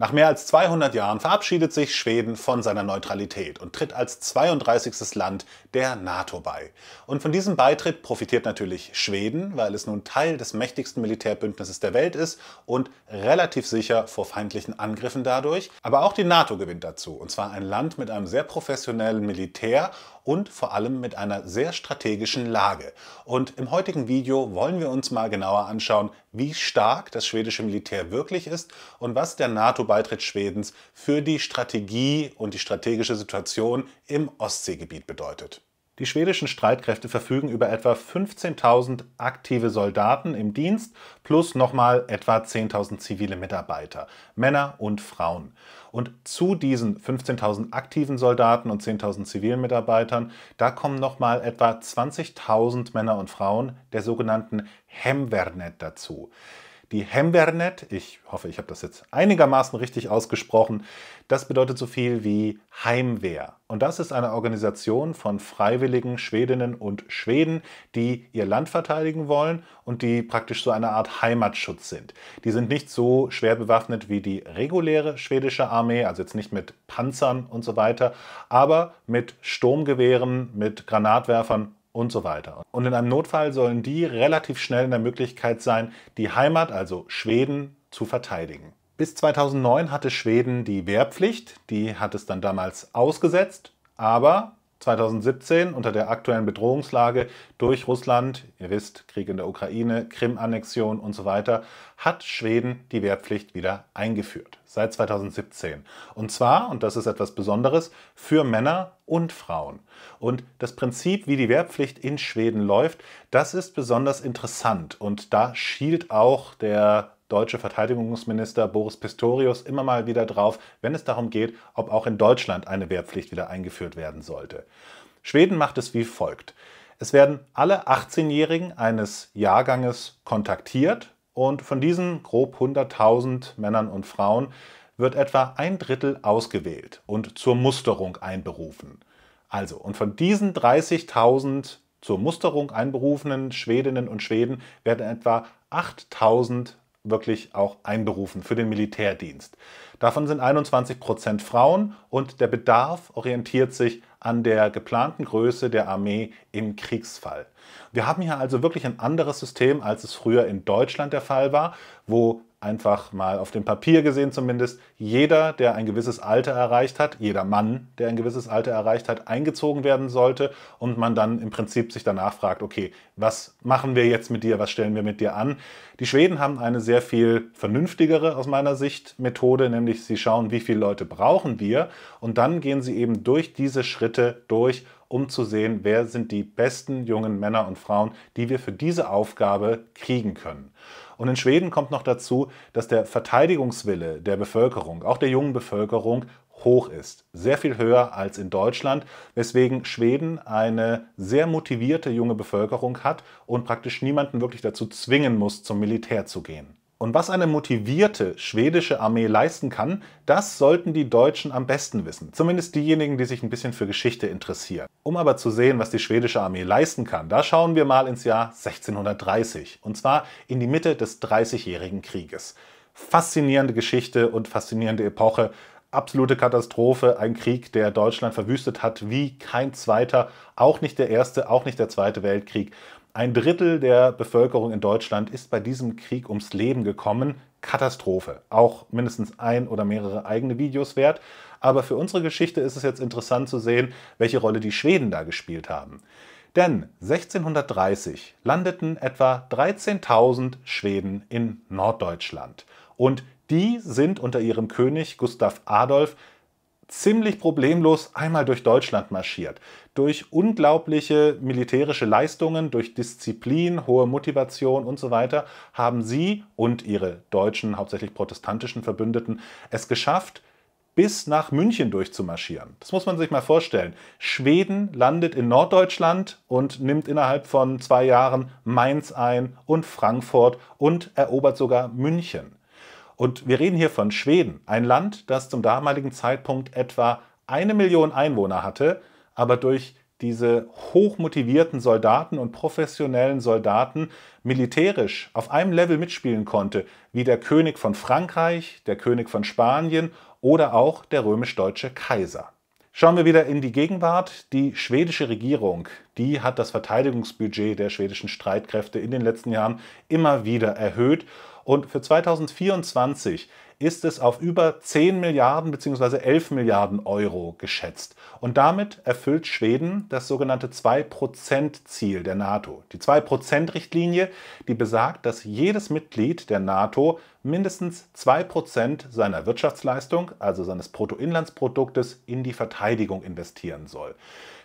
Nach mehr als 200 Jahren verabschiedet sich Schweden von seiner Neutralität und tritt als 32. Land der NATO bei. Und von diesem Beitritt profitiert natürlich Schweden, weil es nun Teil des mächtigsten Militärbündnisses der Welt ist und relativ sicher vor feindlichen Angriffen dadurch. Aber auch die NATO gewinnt dazu, und zwar ein Land mit einem sehr professionellen Militär und vor allem mit einer sehr strategischen Lage. Und im heutigen Video wollen wir uns mal genauer anschauen, wie stark das schwedische Militär wirklich ist und was der NATO NATO-Beitritt Schwedens für die Strategie und die strategische Situation im Ostseegebiet bedeutet. Die schwedischen Streitkräfte verfügen über etwa 15.000 aktive Soldaten im Dienst plus nochmal etwa 10.000 zivile Mitarbeiter, Männer und Frauen. Und zu diesen 15.000 aktiven Soldaten und 10.000 zivilen Mitarbeitern, da kommen nochmal etwa 20.000 Männer und Frauen der sogenannten Hemvernet dazu die Hemvernet. Ich hoffe, ich habe das jetzt einigermaßen richtig ausgesprochen. Das bedeutet so viel wie Heimwehr. Und das ist eine Organisation von freiwilligen Schwedinnen und Schweden, die ihr Land verteidigen wollen und die praktisch so eine Art Heimatschutz sind. Die sind nicht so schwer bewaffnet wie die reguläre schwedische Armee, also jetzt nicht mit Panzern und so weiter, aber mit Sturmgewehren, mit Granatwerfern und so weiter. Und in einem Notfall sollen die relativ schnell in der Möglichkeit sein, die Heimat, also Schweden, zu verteidigen. Bis 2009 hatte Schweden die Wehrpflicht, die hat es dann damals ausgesetzt, aber 2017 unter der aktuellen Bedrohungslage durch Russland, ihr wisst, Krieg in der Ukraine, Krim-Annexion und so weiter, hat Schweden die Wehrpflicht wieder eingeführt seit 2017. Und zwar, und das ist etwas Besonderes, für Männer und Frauen. Und das Prinzip, wie die Wehrpflicht in Schweden läuft, das ist besonders interessant. Und da schielt auch der deutsche Verteidigungsminister Boris Pistorius immer mal wieder drauf, wenn es darum geht, ob auch in Deutschland eine Wehrpflicht wieder eingeführt werden sollte. Schweden macht es wie folgt. Es werden alle 18-Jährigen eines Jahrganges kontaktiert und von diesen grob 100.000 Männern und Frauen wird etwa ein Drittel ausgewählt und zur Musterung einberufen. Also, und von diesen 30.000 zur Musterung einberufenen Schwedinnen und Schweden werden etwa 8.000 wirklich auch einberufen für den Militärdienst. Davon sind 21 Prozent Frauen und der Bedarf orientiert sich an der geplanten Größe der Armee im Kriegsfall. Wir haben hier also wirklich ein anderes System, als es früher in Deutschland der Fall war, wo einfach mal auf dem Papier gesehen zumindest, jeder, der ein gewisses Alter erreicht hat, jeder Mann, der ein gewisses Alter erreicht hat, eingezogen werden sollte und man dann im Prinzip sich danach fragt, okay, was machen wir jetzt mit dir, was stellen wir mit dir an? Die Schweden haben eine sehr viel vernünftigere aus meiner Sicht Methode, nämlich sie schauen, wie viele Leute brauchen wir und dann gehen sie eben durch diese Schritte durch um zu sehen, wer sind die besten jungen Männer und Frauen, die wir für diese Aufgabe kriegen können. Und in Schweden kommt noch dazu, dass der Verteidigungswille der Bevölkerung, auch der jungen Bevölkerung, hoch ist. Sehr viel höher als in Deutschland, weswegen Schweden eine sehr motivierte junge Bevölkerung hat und praktisch niemanden wirklich dazu zwingen muss, zum Militär zu gehen. Und was eine motivierte schwedische Armee leisten kann, das sollten die Deutschen am besten wissen. Zumindest diejenigen, die sich ein bisschen für Geschichte interessieren. Um aber zu sehen, was die schwedische Armee leisten kann, da schauen wir mal ins Jahr 1630. Und zwar in die Mitte des Dreißigjährigen Krieges. Faszinierende Geschichte und faszinierende Epoche. Absolute Katastrophe, ein Krieg, der Deutschland verwüstet hat wie kein zweiter, auch nicht der erste, auch nicht der zweite Weltkrieg ein Drittel der Bevölkerung in Deutschland ist bei diesem Krieg ums Leben gekommen. Katastrophe. Auch mindestens ein oder mehrere eigene Videos wert. Aber für unsere Geschichte ist es jetzt interessant zu sehen, welche Rolle die Schweden da gespielt haben. Denn 1630 landeten etwa 13.000 Schweden in Norddeutschland. Und die sind unter ihrem König Gustav Adolf ziemlich problemlos einmal durch Deutschland marschiert. Durch unglaubliche militärische Leistungen, durch Disziplin, hohe Motivation und so weiter haben sie und ihre deutschen, hauptsächlich protestantischen Verbündeten es geschafft, bis nach München durchzumarschieren. Das muss man sich mal vorstellen. Schweden landet in Norddeutschland und nimmt innerhalb von zwei Jahren Mainz ein und Frankfurt und erobert sogar München. Und wir reden hier von Schweden, ein Land, das zum damaligen Zeitpunkt etwa eine Million Einwohner hatte, aber durch diese hochmotivierten Soldaten und professionellen Soldaten militärisch auf einem Level mitspielen konnte, wie der König von Frankreich, der König von Spanien oder auch der römisch-deutsche Kaiser. Schauen wir wieder in die Gegenwart. Die schwedische Regierung, die hat das Verteidigungsbudget der schwedischen Streitkräfte in den letzten Jahren immer wieder erhöht und für 2024 ist es auf über 10 Milliarden bzw. 11 Milliarden Euro geschätzt. Und damit erfüllt Schweden das sogenannte 2%-Ziel der NATO. Die 2%-Richtlinie, die besagt, dass jedes Mitglied der NATO mindestens 2% seiner Wirtschaftsleistung, also seines Bruttoinlandsproduktes, in die Verteidigung investieren soll.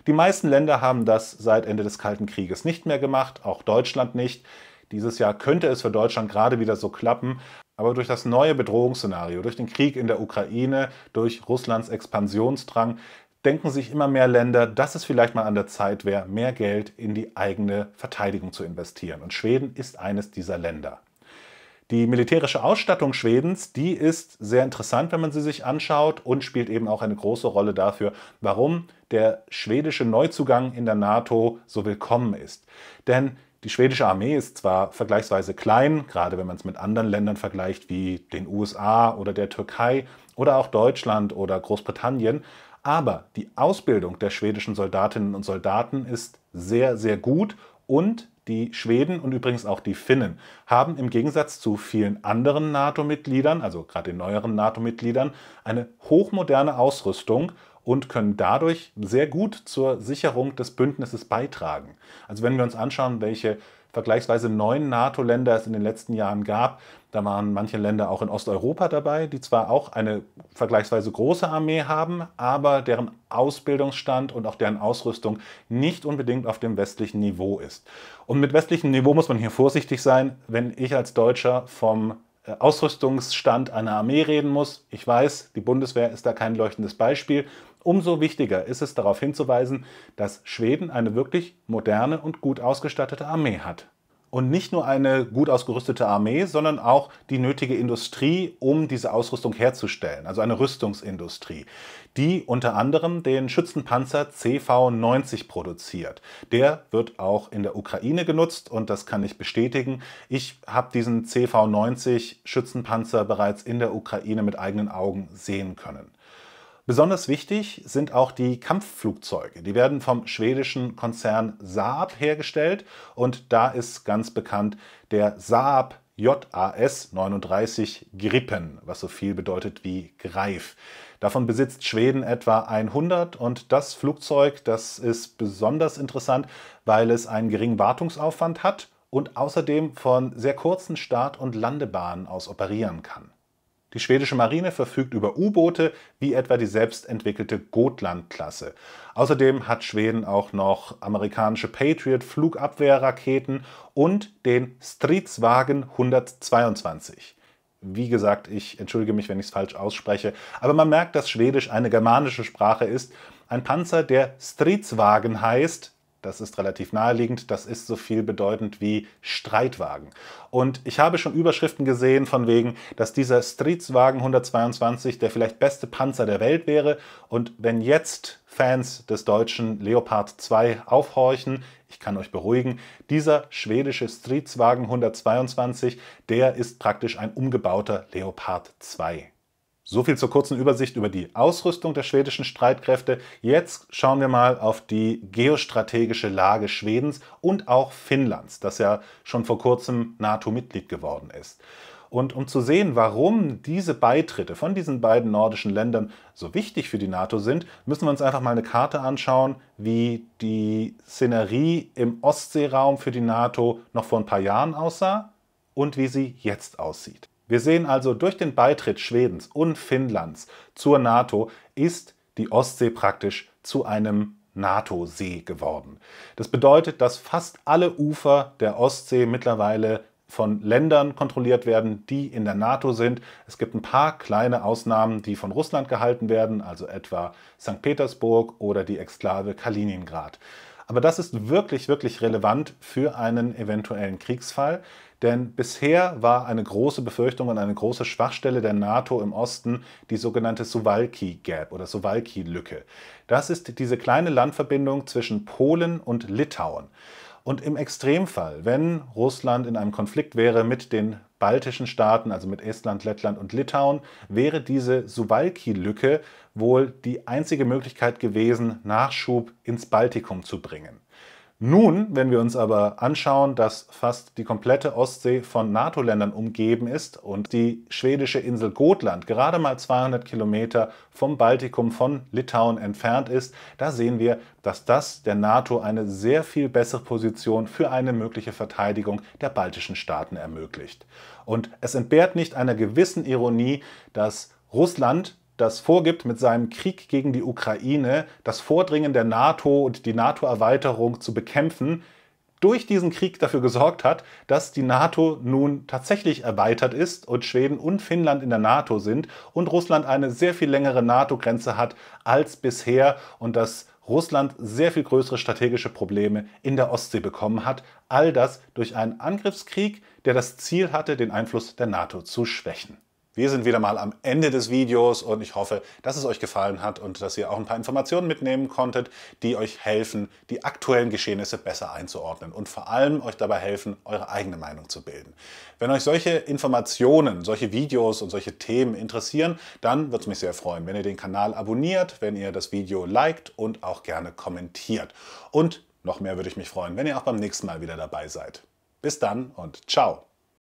Die meisten Länder haben das seit Ende des Kalten Krieges nicht mehr gemacht, auch Deutschland nicht. Dieses Jahr könnte es für Deutschland gerade wieder so klappen, aber durch das neue Bedrohungsszenario, durch den Krieg in der Ukraine, durch Russlands Expansionsdrang, denken sich immer mehr Länder, dass es vielleicht mal an der Zeit wäre, mehr Geld in die eigene Verteidigung zu investieren. Und Schweden ist eines dieser Länder. Die militärische Ausstattung Schwedens, die ist sehr interessant, wenn man sie sich anschaut und spielt eben auch eine große Rolle dafür, warum der schwedische Neuzugang in der NATO so willkommen ist. Denn die schwedische Armee ist zwar vergleichsweise klein, gerade wenn man es mit anderen Ländern vergleicht wie den USA oder der Türkei oder auch Deutschland oder Großbritannien, aber die Ausbildung der schwedischen Soldatinnen und Soldaten ist sehr, sehr gut und die Schweden und übrigens auch die Finnen haben im Gegensatz zu vielen anderen NATO-Mitgliedern, also gerade den neueren NATO-Mitgliedern, eine hochmoderne Ausrüstung und können dadurch sehr gut zur Sicherung des Bündnisses beitragen. Also wenn wir uns anschauen, welche vergleichsweise neun NATO-Länder es in den letzten Jahren gab. Da waren manche Länder auch in Osteuropa dabei, die zwar auch eine vergleichsweise große Armee haben, aber deren Ausbildungsstand und auch deren Ausrüstung nicht unbedingt auf dem westlichen Niveau ist. Und mit westlichem Niveau muss man hier vorsichtig sein, wenn ich als Deutscher vom äh, Ausrüstungsstand einer Armee reden muss. Ich weiß, die Bundeswehr ist da kein leuchtendes Beispiel. Umso wichtiger ist es darauf hinzuweisen, dass Schweden eine wirklich moderne und gut ausgestattete Armee hat. Und nicht nur eine gut ausgerüstete Armee, sondern auch die nötige Industrie, um diese Ausrüstung herzustellen, also eine Rüstungsindustrie, die unter anderem den Schützenpanzer CV-90 produziert. Der wird auch in der Ukraine genutzt und das kann ich bestätigen. Ich habe diesen CV-90 Schützenpanzer bereits in der Ukraine mit eigenen Augen sehen können. Besonders wichtig sind auch die Kampfflugzeuge. Die werden vom schwedischen Konzern Saab hergestellt und da ist ganz bekannt der Saab JAS 39 Gripen, was so viel bedeutet wie Greif. Davon besitzt Schweden etwa 100 und das Flugzeug, das ist besonders interessant, weil es einen geringen Wartungsaufwand hat und außerdem von sehr kurzen Start- und Landebahnen aus operieren kann. Die schwedische Marine verfügt über U-Boote, wie etwa die selbstentwickelte Gotland-Klasse. Außerdem hat Schweden auch noch amerikanische Patriot-Flugabwehrraketen und den Streetswagen 122 wie gesagt, ich entschuldige mich, wenn ich es falsch ausspreche, aber man merkt, dass Schwedisch eine germanische Sprache ist. Ein Panzer, der Streetswagen heißt, das ist relativ naheliegend. Das ist so viel bedeutend wie Streitwagen. Und ich habe schon Überschriften gesehen von wegen, dass dieser Streetswagen 122 der vielleicht beste Panzer der Welt wäre. Und wenn jetzt Fans des deutschen Leopard 2 aufhorchen, ich kann euch beruhigen, dieser schwedische Streetswagen 122, der ist praktisch ein umgebauter Leopard 2. So viel zur kurzen Übersicht über die Ausrüstung der schwedischen Streitkräfte. Jetzt schauen wir mal auf die geostrategische Lage Schwedens und auch Finnlands, das ja schon vor kurzem NATO-Mitglied geworden ist. Und um zu sehen, warum diese Beitritte von diesen beiden nordischen Ländern so wichtig für die NATO sind, müssen wir uns einfach mal eine Karte anschauen, wie die Szenerie im Ostseeraum für die NATO noch vor ein paar Jahren aussah und wie sie jetzt aussieht. Wir sehen also, durch den Beitritt Schwedens und Finnlands zur NATO ist die Ostsee praktisch zu einem NATO-See geworden. Das bedeutet, dass fast alle Ufer der Ostsee mittlerweile von Ländern kontrolliert werden, die in der NATO sind. Es gibt ein paar kleine Ausnahmen, die von Russland gehalten werden, also etwa St. Petersburg oder die Exklave Kaliningrad. Aber das ist wirklich, wirklich relevant für einen eventuellen Kriegsfall, denn bisher war eine große Befürchtung und eine große Schwachstelle der NATO im Osten die sogenannte Suwalki Gap oder Suwalki Lücke. Das ist diese kleine Landverbindung zwischen Polen und Litauen. Und im Extremfall, wenn Russland in einem Konflikt wäre mit den baltischen Staaten, also mit Estland, Lettland und Litauen, wäre diese Suwalki-Lücke wohl die einzige Möglichkeit gewesen, Nachschub ins Baltikum zu bringen. Nun, wenn wir uns aber anschauen, dass fast die komplette Ostsee von NATO-Ländern umgeben ist und die schwedische Insel Gotland gerade mal 200 Kilometer vom Baltikum von Litauen entfernt ist, da sehen wir, dass das der NATO eine sehr viel bessere Position für eine mögliche Verteidigung der baltischen Staaten ermöglicht. Und es entbehrt nicht einer gewissen Ironie, dass Russland das vorgibt, mit seinem Krieg gegen die Ukraine das Vordringen der NATO und die NATO-Erweiterung zu bekämpfen, durch diesen Krieg dafür gesorgt hat, dass die NATO nun tatsächlich erweitert ist und Schweden und Finnland in der NATO sind und Russland eine sehr viel längere NATO-Grenze hat als bisher und dass Russland sehr viel größere strategische Probleme in der Ostsee bekommen hat. All das durch einen Angriffskrieg, der das Ziel hatte, den Einfluss der NATO zu schwächen. Wir sind wieder mal am Ende des Videos und ich hoffe, dass es euch gefallen hat und dass ihr auch ein paar Informationen mitnehmen konntet, die euch helfen, die aktuellen Geschehnisse besser einzuordnen und vor allem euch dabei helfen, eure eigene Meinung zu bilden. Wenn euch solche Informationen, solche Videos und solche Themen interessieren, dann würde es mich sehr freuen, wenn ihr den Kanal abonniert, wenn ihr das Video liked und auch gerne kommentiert. Und noch mehr würde ich mich freuen, wenn ihr auch beim nächsten Mal wieder dabei seid. Bis dann und ciao!